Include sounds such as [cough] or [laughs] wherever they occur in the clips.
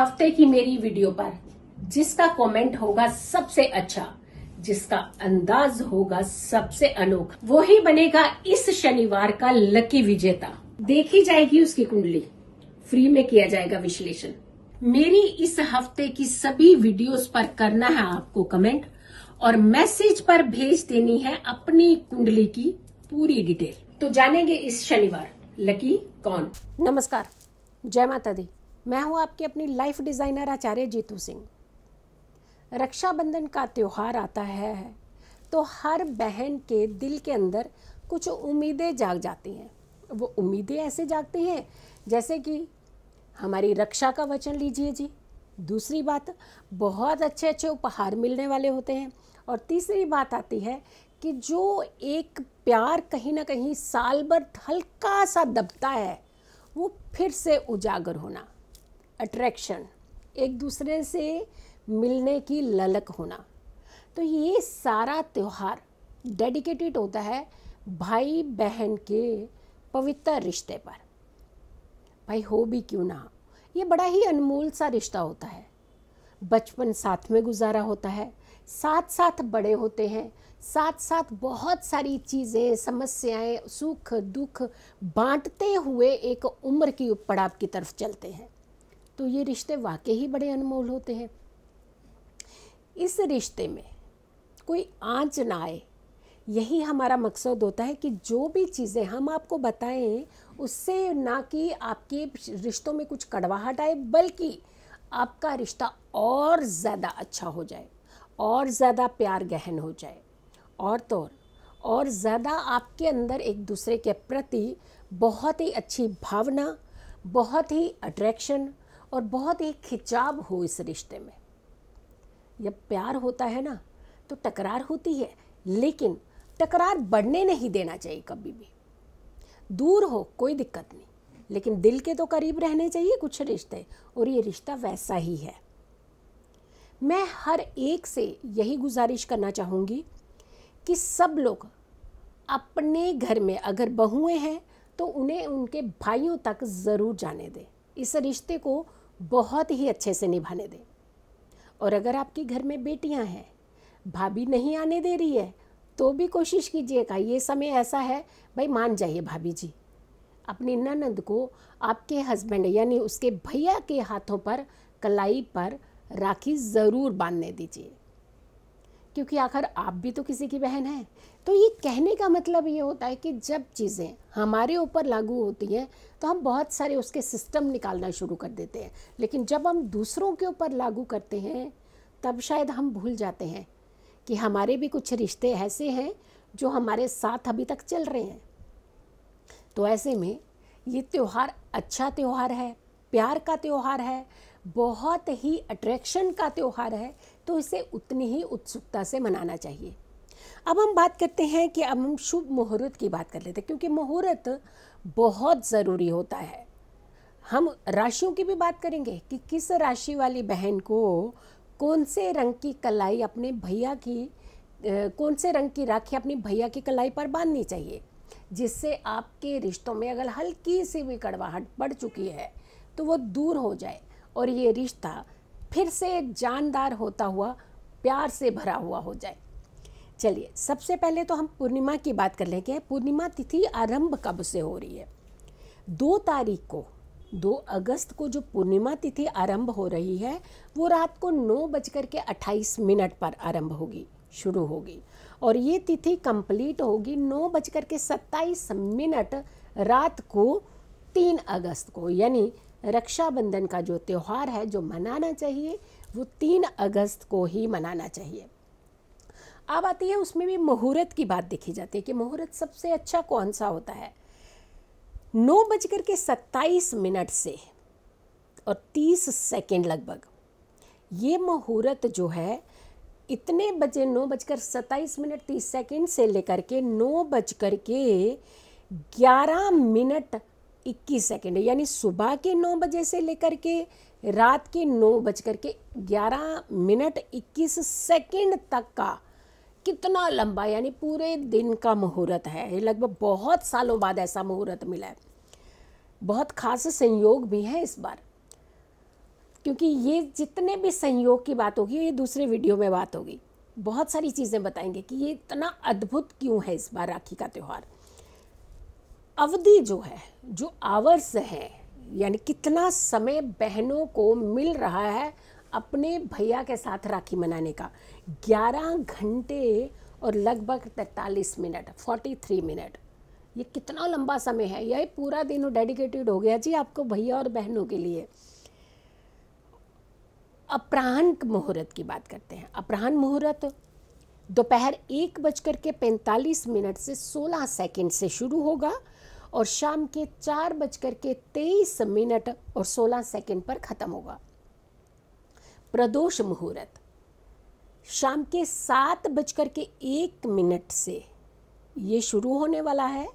हफ्ते की मेरी वीडियो पर जिसका कमेंट होगा सबसे अच्छा जिसका अंदाज होगा सबसे अनोखा वो ही बनेगा इस शनिवार का लकी विजेता देखी जाएगी उसकी कुंडली फ्री में किया जाएगा विश्लेषण मेरी इस हफ्ते की सभी वीडियोस पर करना है आपको कमेंट और मैसेज पर भेज देनी है अपनी कुंडली की पूरी डिटेल तो जानेंगे इस शनिवार लकी कौन नमस्कार जय माता दी मैं हूं आपकी अपनी लाइफ डिज़ाइनर आचार्य जीतू सिंह रक्षाबंधन का त्यौहार आता है तो हर बहन के दिल के अंदर कुछ उम्मीदें जाग जाती हैं वो उम्मीदें ऐसे जागती हैं जैसे कि हमारी रक्षा का वचन लीजिए जी दूसरी बात बहुत अच्छे अच्छे उपहार मिलने वाले होते हैं और तीसरी बात आती है कि जो एक प्यार कहीं ना कहीं साल भर हल्का सा दबता है वो फिर से उजागर होना अट्रैक्शन एक दूसरे से मिलने की ललक होना तो ये सारा त्यौहार डेडिकेटेड होता है भाई बहन के पवित्र रिश्ते पर भाई हो भी क्यों ना ये बड़ा ही अनमोल सा रिश्ता होता है बचपन साथ में गुजारा होता है साथ साथ बड़े होते हैं साथ साथ बहुत सारी चीज़ें समस्याएं सुख दुख बांटते हुए एक उम्र की पड़ाव की तरफ चलते हैं तो ये रिश्ते वाकई ही बड़े अनमोल होते हैं इस रिश्ते में कोई आँच ना आए यही हमारा मकसद होता है कि जो भी चीज़ें हम आपको बताएं उससे ना कि आपके रिश्तों में कुछ कड़वाहट आए बल्कि आपका रिश्ता और ज़्यादा अच्छा हो जाए और ज़्यादा प्यार गहन हो जाए और तो और ज़्यादा आपके अंदर एक दूसरे के प्रति बहुत ही अच्छी भावना बहुत ही अट्रैक्शन और बहुत ही खिंचाव हो इस रिश्ते में जब प्यार होता है ना तो टकरार होती है लेकिन टकरार बढ़ने नहीं देना चाहिए कभी भी दूर हो कोई दिक्कत नहीं लेकिन दिल के तो करीब रहने चाहिए कुछ रिश्ते और ये रिश्ता वैसा ही है मैं हर एक से यही गुजारिश करना चाहूँगी कि सब लोग अपने घर में अगर बहुएँ हैं तो उन्हें उनके भाइयों तक ज़रूर जाने दें इस रिश्ते को बहुत ही अच्छे से निभाने दें और अगर आपके घर में बेटियां हैं भाभी नहीं आने दे रही है तो भी कोशिश कीजिएगा ये समय ऐसा है भाई मान जाइए भाभी जी अपनी ननद को आपके हस्बैंड यानी उसके भैया के हाथों पर कलाई पर राखी ज़रूर बांधने दीजिए क्योंकि आखिर आप भी तो किसी की बहन हैं तो ये कहने का मतलब ये होता है कि जब चीज़ें हमारे ऊपर लागू होती हैं तो हम बहुत सारे उसके सिस्टम निकालना शुरू कर देते हैं लेकिन जब हम दूसरों के ऊपर लागू करते हैं तब शायद हम भूल जाते हैं कि हमारे भी कुछ रिश्ते ऐसे हैं जो हमारे साथ अभी तक चल रहे हैं तो ऐसे में ये त्यौहार अच्छा त्यौहार है प्यार का त्यौहार है बहुत ही अट्रैक्शन का त्यौहार है तो इसे उतनी ही उत्सुकता से मनाना चाहिए अब हम बात करते हैं कि अब हम शुभ मुहूर्त की बात कर लेते हैं क्योंकि मुहूर्त बहुत ज़रूरी होता है हम राशियों की भी बात करेंगे कि किस राशि वाली बहन को कौन से रंग की कलाई अपने भैया की कौन से रंग की राखी अपने भैया की कलाई पर बांधनी चाहिए जिससे आपके रिश्तों में अगर हल्की सी भी कड़वाहट बढ़ चुकी है तो वो दूर हो जाए और ये रिश्ता फिर से जानदार होता हुआ प्यार से भरा हुआ हो जाए चलिए सबसे पहले तो हम पूर्णिमा की बात कर लेंगे पूर्णिमा तिथि आरंभ कब से हो रही है दो तारीख को दो अगस्त को जो पूर्णिमा तिथि आरंभ हो रही है वो रात को नौ बजकर के अट्ठाईस मिनट पर आरंभ होगी शुरू होगी और ये तिथि कंप्लीट होगी नौ बजकर के सत्ताईस मिनट रात को तीन अगस्त को यानी रक्षाबंधन का जो त्यौहार है जो मनाना चाहिए वो तीन अगस्त को ही मनाना चाहिए अब आती है उसमें भी मुहूर्त की बात देखी जाती है कि मुहूर्त सबसे अच्छा कौन सा होता है नौ बजकर के सत्ताईस मिनट से और तीस सेकेंड लगभग ये मुहूर्त जो है इतने बजे नौ बजकर सत्ताईस मिनट तीस सेकेंड से लेकर के नौ बजकर के ग्यारह मिनट इक्कीस सेकेंड यानी सुबह के नौ बजे से लेकर के रात के नौ बज कर के ग्यारह मिनट इक्कीस सेकेंड तक का कितना लंबा यानी पूरे दिन का मुहूर्त है ये लगभग बहुत सालों बाद ऐसा मुहूर्त मिला है बहुत खास संयोग भी है इस बार क्योंकि ये जितने भी संयोग की बात होगी ये दूसरे वीडियो में बात होगी बहुत सारी चीज़ें बताएंगे कि ये इतना अद्भुत क्यों है इस बार राखी का त्यौहार अवधि जो है जो आवर्स है यानी कितना समय बहनों को मिल रहा है अपने भैया के साथ राखी मनाने का 11 घंटे और लगभग तैतालीस मिनट 43 मिनट ये कितना लंबा समय है यह पूरा दिन डेडिकेटेड हो गया जी आपको भैया और बहनों के लिए अपराहन मुहूर्त की बात करते हैं अपराहन मुहूर्त दोपहर एक बजकर के पैंतालीस मिनट से सोलह सेकंड से शुरू होगा और शाम के चार बजकर के तेईस मिनट और सोलह सेकंड पर ख़त्म होगा प्रदोष मुहूर्त शाम के सात बजकर के एक मिनट से ये शुरू होने वाला है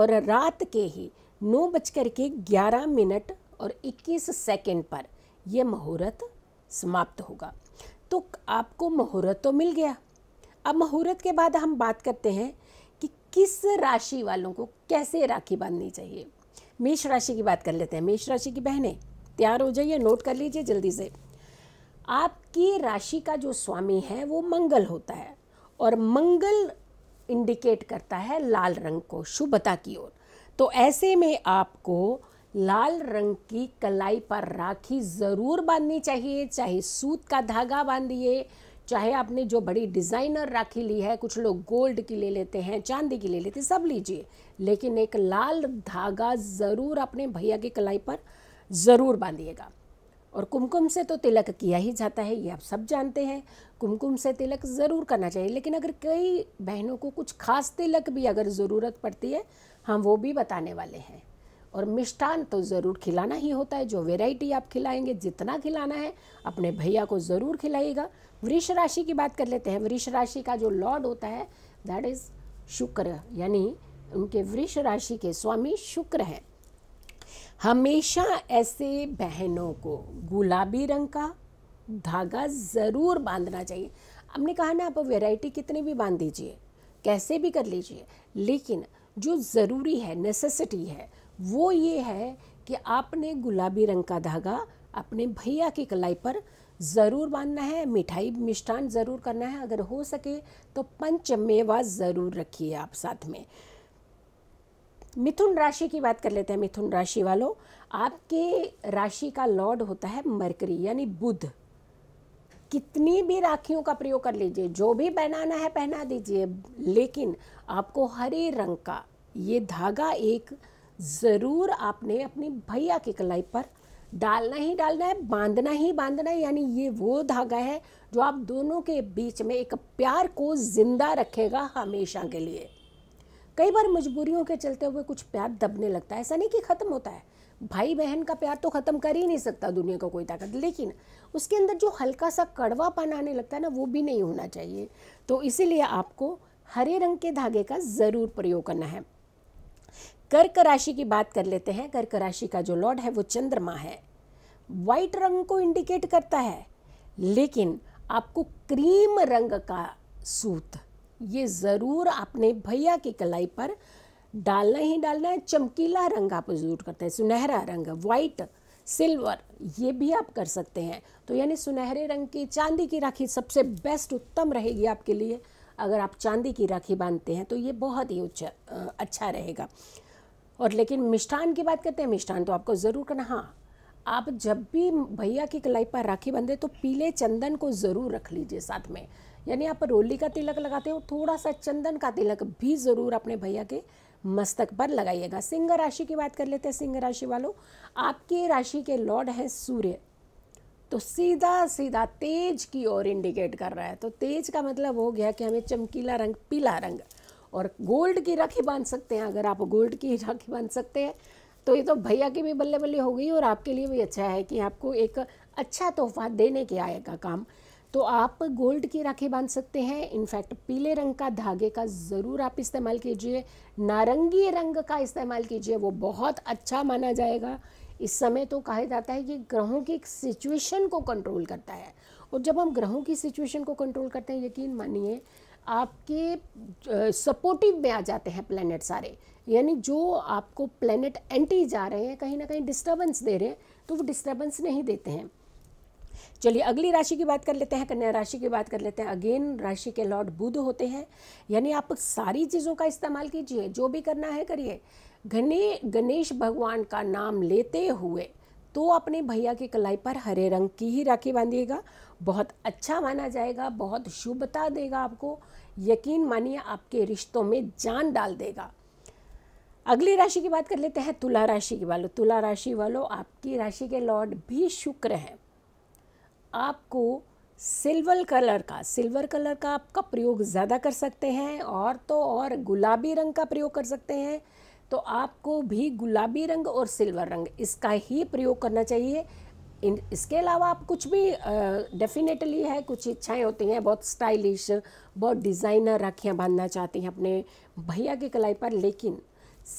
और रात के ही नौ बजकर के ग्यारह मिनट और इक्कीस सेकेंड पर यह मुहूर्त समाप्त होगा तो आपको मुहूर्त तो मिल गया अब मुहूर्त के बाद हम बात करते हैं कि किस राशि वालों को कैसे राखी बांधनी चाहिए मेष राशि की बात कर लेते हैं मेष राशि की बहनें तैयार हो जाइए नोट कर लीजिए जल्दी से आपकी राशि का जो स्वामी है वो मंगल होता है और मंगल इंडिकेट करता है लाल रंग को शुभता की ओर तो ऐसे में आपको लाल रंग की कलाई पर राखी ज़रूर बांधनी चाहिए चाहे सूत का धागा बांधिए चाहे आपने जो बड़ी डिज़ाइनर राखी ली है कुछ लोग गोल्ड की ले लेते हैं चांदी की ले लेते हैं सब लीजिए लेकिन एक लाल धागा ज़रूर अपने भैया की कलाई पर ज़रूर बांधिएगा और कुमकुम से तो तिलक किया ही जाता है ये आप सब जानते हैं कुमकुम से तिलक ज़रूर करना चाहिए लेकिन अगर कई बहनों को कुछ खास तिलक भी अगर ज़रूरत पड़ती है हम वो भी बताने वाले हैं और मिष्ठान तो ज़रूर खिलाना ही होता है जो वेराइटी आप खिलाएंगे जितना खिलाना है अपने भैया को ज़रूर खिलाइएगा वृष राशि की बात कर लेते हैं वृष राशि का जो लॉर्ड होता है दैट इज़ शुक्र यानी उनके वृष राशि के स्वामी शुक्र है हमेशा ऐसे बहनों को गुलाबी रंग का धागा ज़रूर बांधना चाहिए हमने कहा ना आप वेराइटी कितनी भी बांध दीजिए कैसे भी कर लीजिए लेकिन जो ज़रूरी है नेसेसिटी है वो ये है कि आपने गुलाबी रंग का धागा अपने भैया की कलाई पर ज़रूर बांधना है मिठाई मिष्ठान ज़रूर करना है अगर हो सके तो पंचमेवा ज़रूर रखिए आप साथ में मिथुन राशि की बात कर लेते हैं मिथुन राशि वालों आपके राशि का लॉर्ड होता है मरकरी यानी बुध कितनी भी राखियों का प्रयोग कर लीजिए जो भी पहनाना है पहना दीजिए लेकिन आपको हरे रंग का ये धागा एक ज़रूर आपने अपने भैया की कलाई पर डालना ही डालना है बांधना ही बांधना है यानी ये वो धागा है जो आप दोनों के बीच में एक प्यार को ज़िंदा रखेगा हमेशा के लिए कई बार मजबूरियों के चलते हुए कुछ प्यार दबने लगता है ऐसा नहीं कि ख़त्म होता है भाई बहन का प्यार तो ख़त्म कर ही नहीं सकता दुनिया का कोई ताकत लेकिन उसके अंदर जो हल्का सा कड़वापन आने लगता है ना वो भी नहीं होना चाहिए तो इसीलिए आपको हरे रंग के धागे का ज़रूर प्रयोग करना है कर्क राशि की बात कर लेते हैं कर्क राशि का जो लॉर्ड है वो चंद्रमा है वाइट रंग को इंडिकेट करता है लेकिन आपको क्रीम रंग का सूत ये ज़रूर आपने भैया की कलाई पर डालना ही डालना है चमकीला रंग आप जरूर करते हैं सुनहरा रंग वाइट सिल्वर ये भी आप कर सकते हैं तो यानी सुनहरे रंग की चांदी की राखी सबसे बेस्ट उत्तम रहेगी आपके लिए अगर आप चांदी की राखी बांधते हैं तो ये बहुत ही उच्च अच्छा रहेगा और लेकिन मिष्ठान की बात करते हैं मिष्ठान तो आपको ज़रूर करना हाँ आप जब भी भैया की कलाई पर राखी बंधे तो पीले चंदन को ज़रूर रख लीजिए साथ में यानी आप रोली का तिलक लगाते हो थोड़ा सा चंदन का तिलक भी ज़रूर अपने भैया के मस्तक पर लगाइएगा सिंह राशि की बात कर लेते हैं सिंह राशि वालों आपकी राशि के लॉर्ड हैं सूर्य तो सीधा सीधा तेज की ओर इंडिकेट कर रहा है तो तेज का मतलब हो गया कि हमें चमकीला रंग पीला रंग और गोल्ड की राखी बांध सकते हैं अगर आप गोल्ड की [laughs] राखी बांध सकते हैं तो ये तो भैया की भी बल्ले बल्ले हो गई और आपके लिए भी अच्छा है कि आपको एक अच्छा तोहफा देने के आएगा काम तो आप गोल्ड की राखी बांध सकते हैं इनफैक्ट पीले रंग का धागे का ज़रूर आप इस्तेमाल कीजिए नारंगी रंग का इस्तेमाल कीजिए वो बहुत अच्छा माना जाएगा इस समय तो कहा जाता है कि ग्रहों की सिचुएशन को कंट्रोल करता है और जब हम ग्रहों की सिचुएशन को कंट्रोल करते हैं यकीन मानिए आपके सपोर्टिव में आ जाते हैं प्लैनेट सारे यानी जो आपको प्लैनेट एंटी जा रहे हैं कहीं ना कहीं डिस्टर्बेंस दे रहे हैं तो वो डिस्टर्बेंस नहीं देते हैं चलिए अगली राशि की बात कर लेते हैं कन्या राशि की बात कर लेते हैं अगेन राशि के लॉर्ड बुध होते हैं यानी आप सारी चीज़ों का इस्तेमाल कीजिए जो भी करना है करिए गणेश गणेश भगवान का नाम लेते हुए तो अपने भैया की कलाई पर हरे रंग की ही राखी बांधिएगा बहुत अच्छा माना जाएगा बहुत शुभता देगा आपको यकीन मानिए आपके रिश्तों में जान डाल देगा अगली राशि की बात कर लेते हैं तुला राशि के वालों तुला राशि वालों आपकी राशि के लॉर्ड भी शुक्र हैं आपको सिल्वर कलर का सिल्वर कलर का आपका प्रयोग ज़्यादा कर सकते हैं और तो और गुलाबी रंग का प्रयोग कर सकते हैं तो आपको भी गुलाबी रंग और सिल्वर रंग इसका ही प्रयोग करना चाहिए इन इसके अलावा आप कुछ भी डेफिनेटली है कुछ इच्छाएं होती हैं बहुत स्टाइलिश बहुत डिज़ाइनर राखियाँ बांधना चाहती हैं अपने भैया की कलाई पर लेकिन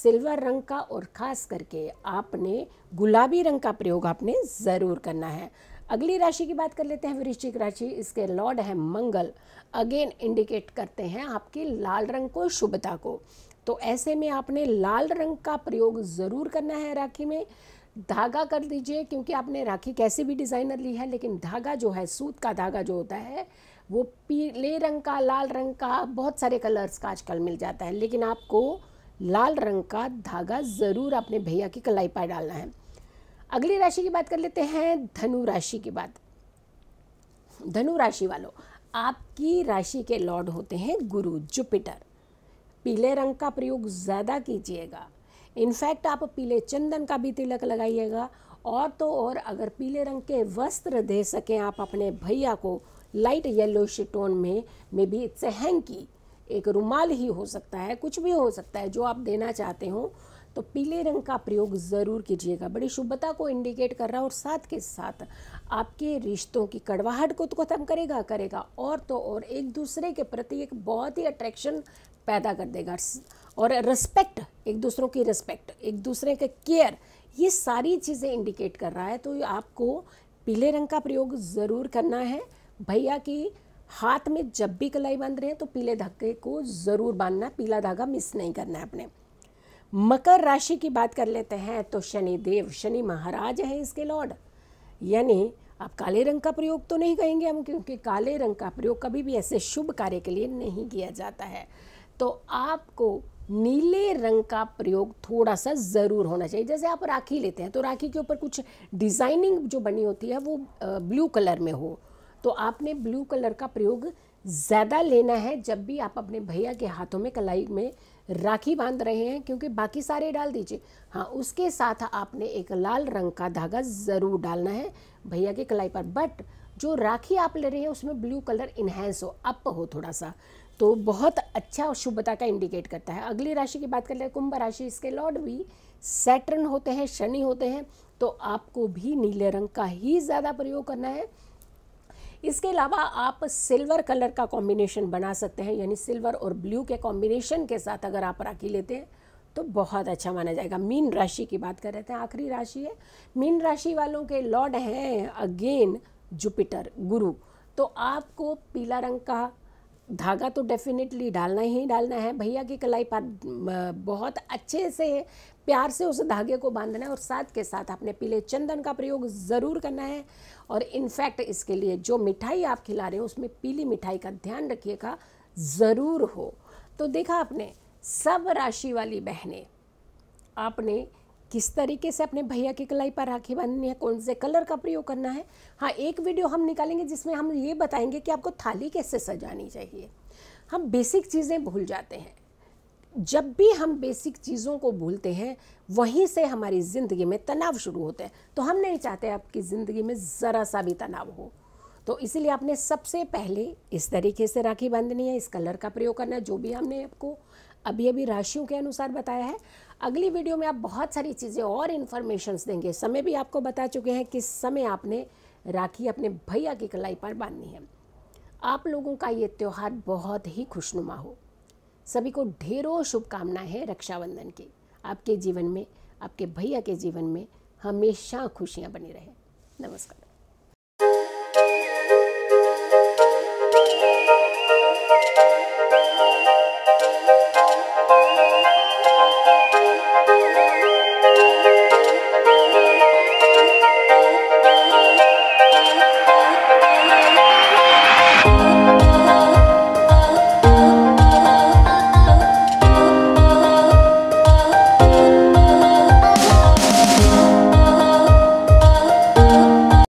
सिल्वर रंग का और ख़ास करके आपने गुलाबी रंग का प्रयोग आपने ज़रूर करना है अगली राशि की बात कर लेते हैं वृश्चिक राशि इसके लॉर्ड है मंगल अगेन इंडिकेट करते हैं आपके लाल रंग को शुभता को तो ऐसे में आपने लाल रंग का प्रयोग ज़रूर करना है राखी में धागा कर दीजिए क्योंकि आपने राखी कैसे भी डिज़ाइनर ली है लेकिन धागा जो है सूत का धागा जो होता है वो पीले रंग का लाल रंग का बहुत सारे कलर्स का आजकल मिल जाता है लेकिन आपको लाल रंग का धागा ज़रूर अपने भैया की कलाई पर डालना है अगली राशि की बात कर लेते हैं धनु राशि की बात धनु राशि वालों आपकी राशि के लॉर्ड होते हैं गुरु जुपिटर पीले रंग का प्रयोग ज़्यादा कीजिएगा इनफैक्ट आप पीले चंदन का भी तिलक लगाइएगा और तो और अगर पीले रंग के वस्त्र दे सकें आप अपने भैया को लाइट येलो शिटोन में maybe it's a hanky एक रुमाल ही हो सकता है कुछ भी हो सकता है जो आप देना चाहते हो तो पीले रंग का प्रयोग ज़रूर कीजिएगा बड़ी शुभता को इंडिकेट कर रहा है और साथ के साथ आपके रिश्तों की कड़वाहट को तो खत्म करेगा करेगा और तो और एक दूसरे के प्रति एक बहुत ही अट्रैक्शन पैदा कर देगा और रिस्पेक्ट एक दूसरों की रिस्पेक्ट एक दूसरे के केयर ये सारी चीज़ें इंडिकेट कर रहा है तो आपको पीले रंग का प्रयोग ज़रूर करना है भैया की हाथ में जब भी कलाई बांध रहे हैं तो पीले धागे को ज़रूर बांधना पीला धागा मिस नहीं करना है अपने मकर राशि की बात कर लेते हैं तो शनि देव शनि महाराज है इसके लॉर्ड यानी आप काले रंग का प्रयोग तो नहीं कहेंगे हम क्योंकि काले रंग का प्रयोग कभी भी ऐसे शुभ कार्य के लिए नहीं किया जाता है तो आपको नीले रंग का प्रयोग थोड़ा सा ज़रूर होना चाहिए जैसे आप राखी लेते हैं तो राखी के ऊपर कुछ डिज़ाइनिंग जो बनी होती है वो ब्लू कलर में हो तो आपने ब्लू कलर का प्रयोग ज़्यादा लेना है जब भी आप अपने भैया के हाथों में कलाई में राखी बांध रहे हैं क्योंकि बाकी सारे डाल दीजिए हाँ उसके साथ आपने एक लाल रंग का धागा ज़रूर डालना है भैया के कलाई पर बट जो राखी आप ले रहे हैं उसमें ब्लू कलर इन्हेंस हो अप हो थोड़ा सा तो बहुत अच्छा शुभता का इंडिकेट करता है अगली राशि की बात कर ले कुंभ राशि इसके लॉर्ड भी सैटर्न होते हैं शनि होते हैं तो आपको भी नीले रंग का ही ज़्यादा प्रयोग करना है इसके अलावा आप सिल्वर कलर का कॉम्बिनेशन बना सकते हैं यानी सिल्वर और ब्लू के कॉम्बिनेशन के साथ अगर आप राखी लेते हैं तो बहुत अच्छा माना जाएगा मीन राशि की बात कर रहे थे आखिरी राशि है मीन राशि वालों के लॉर्ड हैं अगेन जुपिटर गुरु तो आपको पीला रंग का धागा तो डेफिनेटली डालना ही डालना है भैया की कलाई पर बहुत अच्छे से प्यार से उस धागे को बांधना है और साथ के साथ आपने पीले चंदन का प्रयोग ज़रूर करना है और इनफैक्ट इसके लिए जो मिठाई आप खिला रहे हो उसमें पीली मिठाई का ध्यान रखिएगा ज़रूर हो तो देखा आपने सब राशि वाली बहनें आपने किस तरीके से अपने भैया की कलाई पर राखी बांधनी है कौन से कलर का प्रयोग करना है हाँ एक वीडियो हम निकालेंगे जिसमें हम ये बताएंगे कि आपको थाली कैसे सजानी चाहिए हम बेसिक चीज़ें भूल जाते हैं जब भी हम बेसिक चीज़ों को भूलते हैं वहीं से हमारी ज़िंदगी में तनाव शुरू होते हैं तो हम नहीं चाहते आपकी ज़िंदगी में ज़रा सा भी तनाव हो तो इसीलिए आपने सबसे पहले इस तरीके से राखी बांधनी है इस कलर का प्रयोग करना जो भी हमने आपको अभी अभी राशियों के अनुसार बताया है अगली वीडियो में आप बहुत सारी चीज़ें और इन्फॉर्मेशंस देंगे समय भी आपको बता चुके हैं किस समय आपने राखी अपने भैया की कलाई पर बांधनी है आप लोगों का ये त्यौहार बहुत ही खुशनुमा हो सभी को ढेरों शुभकामनाएं हैं रक्षाबंधन की आपके जीवन में आपके भैया के जीवन में हमेशा खुशियाँ बनी रहे नमस्कार